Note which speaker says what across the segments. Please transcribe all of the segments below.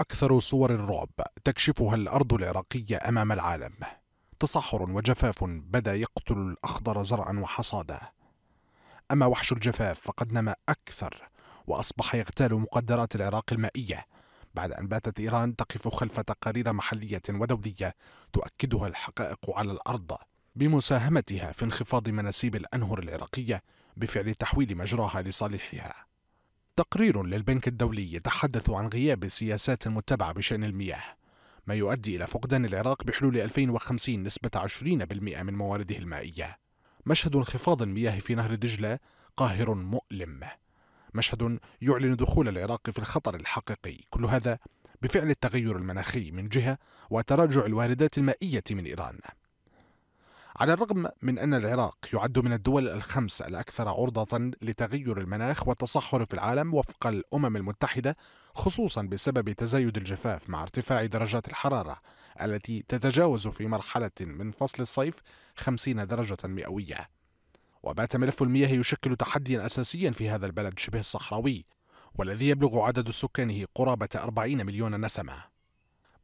Speaker 1: أكثر صور الرعب تكشفها الأرض العراقية أمام العالم تصحر وجفاف بدا يقتل الأخضر زرعا وحصادا أما وحش الجفاف فقد نما أكثر وأصبح يغتال مقدرات العراق المائية بعد أن باتت إيران تقف خلف تقارير محلية ودولية تؤكدها الحقائق على الأرض بمساهمتها في انخفاض مناسيب الأنهر العراقية بفعل تحويل مجراها لصالحها تقرير للبنك الدولي يتحدث عن غياب السياسات المتبعة بشأن المياه ما يؤدي إلى فقدان العراق بحلول 2050 نسبة 20% من موارده المائية مشهد انخفاض المياه في نهر دجلة قاهر مؤلم مشهد يعلن دخول العراق في الخطر الحقيقي كل هذا بفعل التغير المناخي من جهة وتراجع الواردات المائية من إيران على الرغم من أن العراق يعد من الدول الخمس الأكثر عرضة لتغير المناخ والتصحر في العالم وفق الأمم المتحدة خصوصا بسبب تزايد الجفاف مع ارتفاع درجات الحرارة التي تتجاوز في مرحلة من فصل الصيف 50 درجة مئوية وبات ملف المياه يشكل تحديا أساسيا في هذا البلد شبه الصحراوي والذي يبلغ عدد سكانه قرابة 40 مليون نسمة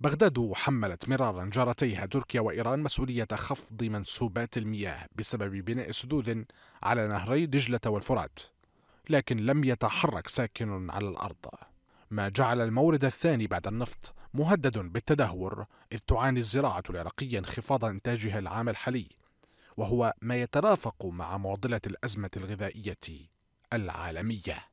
Speaker 1: بغداد حملت مرارا جارتيها تركيا وإيران مسؤولية خفض منسوبات المياه بسبب بناء سدود على نهري دجلة والفرات لكن لم يتحرك ساكن على الأرض ما جعل المورد الثاني بعد النفط مهدد بالتدهور إذ تعاني الزراعة العراقية انخفاض إنتاجها العام الحالي وهو ما يترافق مع معضلة الأزمة الغذائية العالمية